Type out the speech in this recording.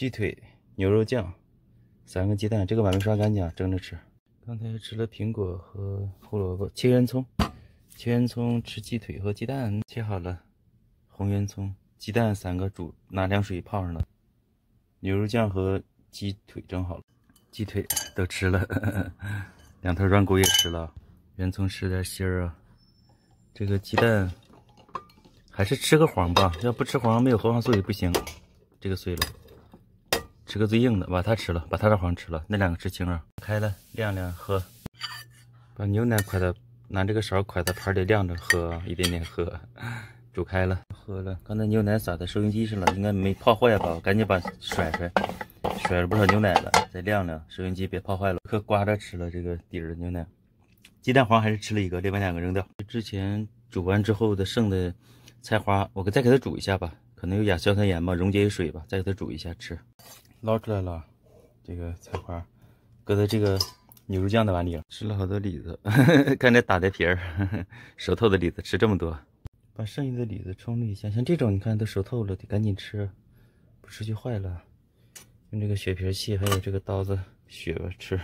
鸡腿、牛肉酱，三个鸡蛋。这个碗没刷干净啊！蒸着吃。刚才吃了苹果和胡萝卜、切圆葱。切圆葱吃鸡腿和鸡蛋切好了，红圆葱、鸡蛋三个煮，拿凉水泡上了。牛肉酱和鸡腿蒸好了，鸡腿都吃了，两头软骨也吃了，圆葱吃点心儿啊。这个鸡蛋还是吃个黄吧，要不吃黄没有核黄素也不行。这个碎了。吃个最硬的，把它吃了，把它的黄吃了，那两个吃青啊，开了，晾晾喝。把牛奶㧟在拿这个勺，㧟在盘里晾着喝，一点点喝。煮开了，喝了。刚才牛奶洒在收音机上了，应该没泡坏吧？赶紧把甩甩，甩了不少牛奶了。再晾晾，收音机别泡坏了。可刮着吃了这个底儿的牛奶，鸡蛋黄还是吃了一个，另外两个扔掉。之前煮完之后的剩的菜花，我再给它煮一下吧，可能有亚硝酸盐吧，溶解于水吧，再给它煮一下吃。捞出来了，这个菜花搁在这个牛肉酱的碗里了。吃了好多李子，呵 呵看这打的皮儿，熟透的李子吃这么多。把剩余的李子冲了一下，像这种你看都熟透了，得赶紧吃，不吃就坏了。用这个削皮器，还有这个刀子削着吃。